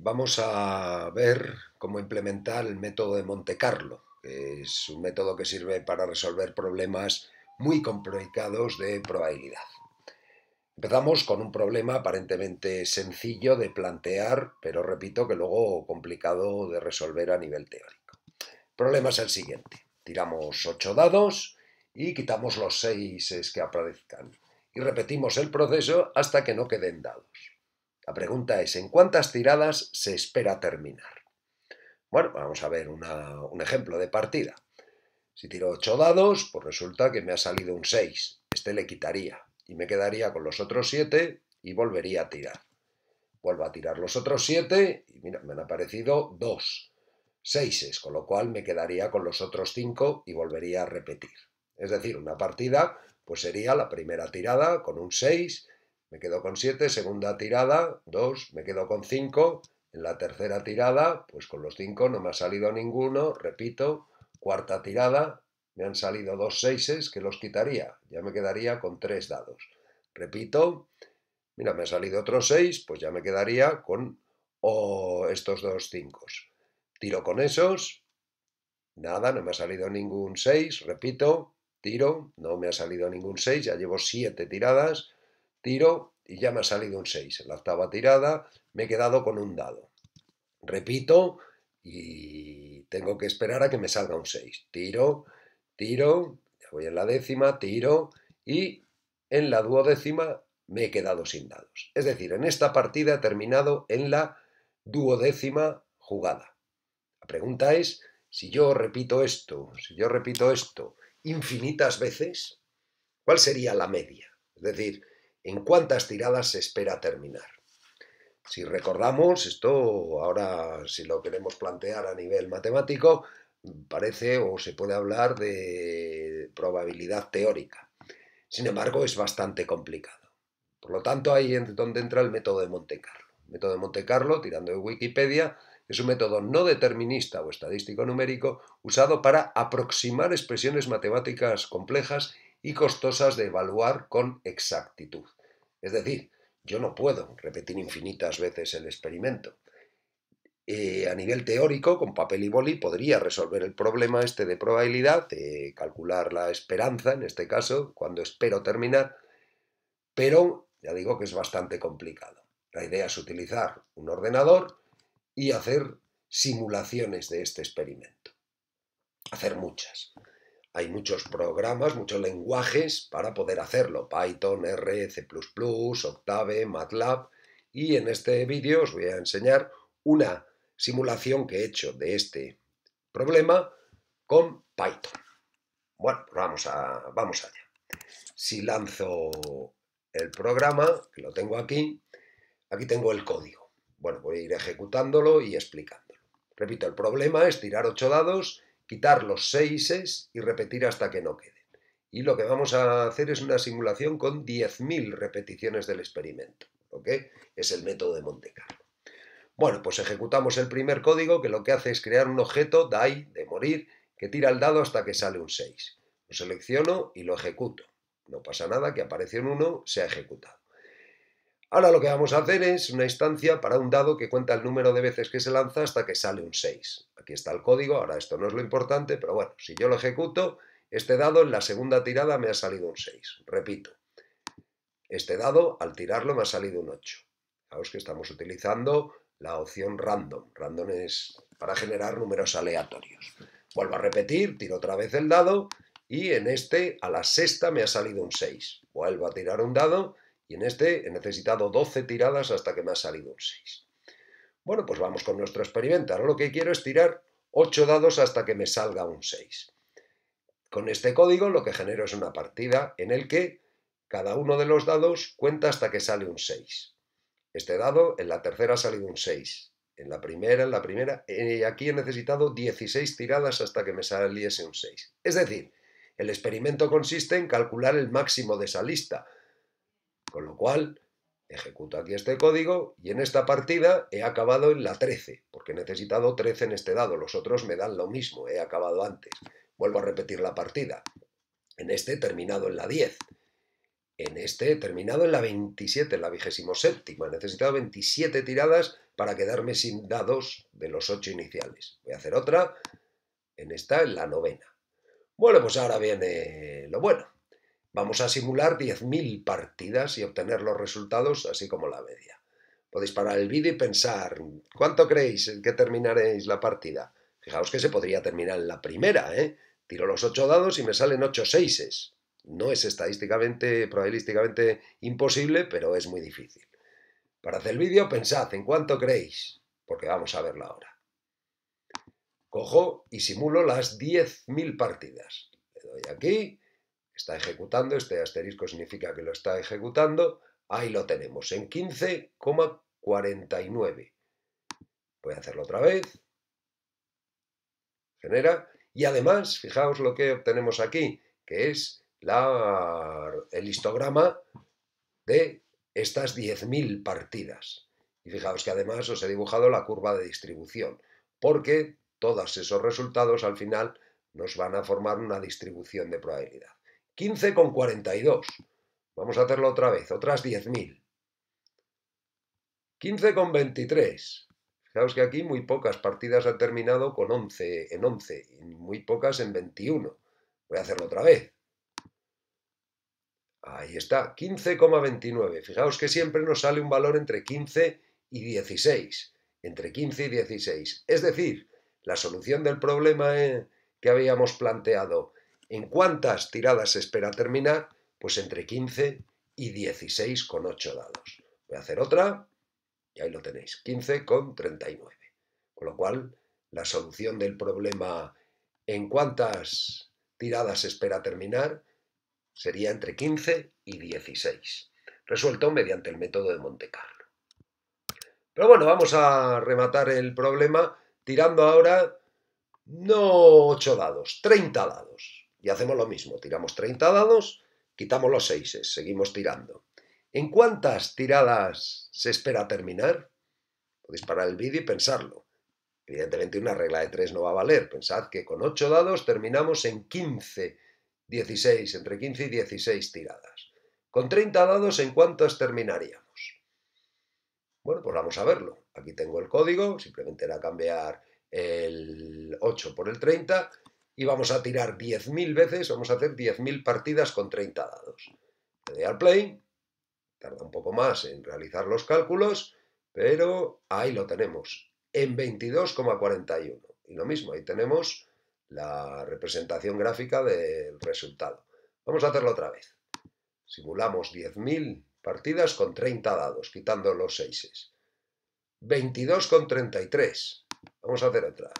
Vamos a ver cómo implementar el método de Monte Carlo, que es un método que sirve para resolver problemas muy complicados de probabilidad. Empezamos con un problema aparentemente sencillo de plantear, pero repito que luego complicado de resolver a nivel teórico. El problema es el siguiente. Tiramos 8 dados y quitamos los 6 que aparezcan. Y repetimos el proceso hasta que no queden dados. La pregunta es, ¿en cuántas tiradas se espera terminar? Bueno, vamos a ver un ejemplo de partida. Si tiro 8 dados, pues resulta que me ha salido un 6. Este le quitaría y me quedaría con los otros 7 y volvería a tirar. Vuelvo a tirar los otros 7 y mira, me han aparecido dos 6 con lo cual me quedaría con los otros 5 y volvería a repetir. Es decir, una partida pues sería la primera tirada con un 6 me quedo con 7, segunda tirada, 2, me quedo con 5, en la tercera tirada, pues con los 5 no me ha salido ninguno, repito, cuarta tirada, me han salido dos seises, que los quitaría, ya me quedaría con 3 dados. Repito, mira, me ha salido otro 6, pues ya me quedaría con oh, estos dos 5. Tiro con esos, nada, no me ha salido ningún 6, repito, tiro, no me ha salido ningún 6, ya llevo 7 tiradas, tiro y ya me ha salido un 6. En la octava tirada me he quedado con un dado. Repito y tengo que esperar a que me salga un 6. Tiro, tiro, voy en la décima, tiro y en la duodécima me he quedado sin dados. Es decir, en esta partida he terminado en la duodécima jugada. La pregunta es, si yo repito esto, si yo repito esto infinitas veces, ¿cuál sería la media? Es decir, en cuántas tiradas se espera terminar. Si recordamos, esto ahora si lo queremos plantear a nivel matemático, parece o se puede hablar de probabilidad teórica. Sin embargo, es bastante complicado. Por lo tanto, ahí es donde entra el método de Monte Carlo. El método de Monte Carlo, tirando de Wikipedia, es un método no determinista o estadístico numérico usado para aproximar expresiones matemáticas complejas y costosas de evaluar con exactitud. Es decir, yo no puedo repetir infinitas veces el experimento. Eh, a nivel teórico, con papel y boli, podría resolver el problema este de probabilidad, calcular la esperanza, en este caso, cuando espero terminar, pero ya digo que es bastante complicado. La idea es utilizar un ordenador y hacer simulaciones de este experimento. Hacer muchas hay muchos programas, muchos lenguajes para poder hacerlo. Python, R, C++, Octave, MATLAB. Y en este vídeo os voy a enseñar una simulación que he hecho de este problema con Python. Bueno, pues vamos, a, vamos allá. Si lanzo el programa, que lo tengo aquí, aquí tengo el código. Bueno, voy a ir ejecutándolo y explicándolo. Repito, el problema es tirar ocho dados quitar los 6 y repetir hasta que no queden. Y lo que vamos a hacer es una simulación con 10.000 repeticiones del experimento, ¿ok? Es el método de Monte Carlo. Bueno, pues ejecutamos el primer código que lo que hace es crear un objeto, die, de morir, que tira el dado hasta que sale un 6. Lo selecciono y lo ejecuto. No pasa nada, que aparece un 1, se ha ejecutado. Ahora lo que vamos a hacer es una instancia para un dado que cuenta el número de veces que se lanza hasta que sale un 6. Aquí está el código, ahora esto no es lo importante, pero bueno, si yo lo ejecuto, este dado en la segunda tirada me ha salido un 6. Repito, este dado al tirarlo me ha salido un 8. Fijaos que estamos utilizando la opción random. Random es para generar números aleatorios. Vuelvo a repetir, tiro otra vez el dado y en este a la sexta me ha salido un 6. Vuelvo a tirar un dado y en este he necesitado 12 tiradas hasta que me ha salido un 6. Bueno, pues vamos con nuestro experimento. Ahora lo que quiero es tirar 8 dados hasta que me salga un 6. Con este código lo que genero es una partida en el que cada uno de los dados cuenta hasta que sale un 6. Este dado en la tercera ha salido un 6, en la primera, en la primera, y eh, aquí he necesitado 16 tiradas hasta que me saliese un 6. Es decir, el experimento consiste en calcular el máximo de esa lista, con lo cual, ejecuto aquí este código y en esta partida he acabado en la 13, porque he necesitado 13 en este dado, los otros me dan lo mismo, he acabado antes. Vuelvo a repetir la partida. En este he terminado en la 10. En este he terminado en la 27, en la vigésimo séptima. He necesitado 27 tiradas para quedarme sin dados de los 8 iniciales. Voy a hacer otra en esta, en la novena. Bueno, pues ahora viene lo bueno. Vamos a simular 10.000 partidas y obtener los resultados así como la media. Podéis parar el vídeo y pensar, ¿cuánto creéis que terminaréis la partida? Fijaos que se podría terminar en la primera, ¿eh? Tiro los 8 dados y me salen 8 seises. No es estadísticamente, probabilísticamente imposible, pero es muy difícil. Para hacer el vídeo pensad en cuánto creéis, porque vamos a verlo ahora. Cojo y simulo las 10.000 partidas. Le doy aquí está ejecutando, este asterisco significa que lo está ejecutando, ahí lo tenemos, en 15,49. Voy a hacerlo otra vez, genera, y además, fijaos lo que obtenemos aquí, que es la, el histograma de estas 10.000 partidas. Y fijaos que además os he dibujado la curva de distribución, porque todos esos resultados al final nos van a formar una distribución de probabilidad. 15,42. Vamos a hacerlo otra vez, otras 10.000. 15,23. Fijaos que aquí muy pocas partidas han terminado con 11 en 11 y muy pocas en 21. Voy a hacerlo otra vez. Ahí está, 15,29. Fijaos que siempre nos sale un valor entre 15 y 16. Entre 15 y 16. Es decir, la solución del problema eh, que habíamos planteado ¿En cuántas tiradas se espera terminar? Pues entre 15 y 16 con 8 dados. Voy a hacer otra y ahí lo tenéis, 15 con 39. Con lo cual, la solución del problema en cuántas tiradas se espera terminar sería entre 15 y 16, resuelto mediante el método de Monte Carlo. Pero bueno, vamos a rematar el problema tirando ahora no 8 dados, 30 dados hacemos lo mismo, tiramos 30 dados, quitamos los 6, seguimos tirando. ¿En cuántas tiradas se espera terminar? Podéis parar el vídeo y pensarlo. Evidentemente una regla de 3 no va a valer. Pensad que con 8 dados terminamos en 15, 16, entre 15 y 16 tiradas. Con 30 dados, ¿en cuántas terminaríamos? Bueno, pues vamos a verlo. Aquí tengo el código, simplemente era cambiar el 8 por el 30 y vamos a tirar 10.000 veces, vamos a hacer 10.000 partidas con 30 dados. Le doy al play, tarda un poco más en realizar los cálculos, pero ahí lo tenemos, en 22,41. Y lo mismo, ahí tenemos la representación gráfica del resultado. Vamos a hacerlo otra vez. Simulamos 10.000 partidas con 30 dados, quitando los 6. 22,33. Vamos a hacer otra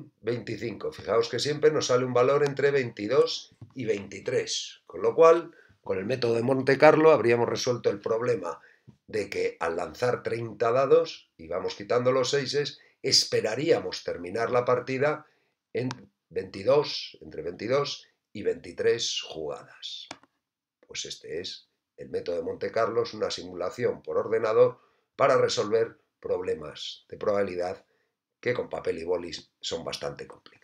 con 25. Fijaos que siempre nos sale un valor entre 22 y 23, con lo cual, con el método de Monte Carlo habríamos resuelto el problema de que al lanzar 30 dados, y vamos quitando los 6, esperaríamos terminar la partida en 22, entre 22 y 23 jugadas. Pues este es el método de Monte Carlo, es una simulación por ordenador para resolver problemas de probabilidad que con papel y bolis son bastante complicados.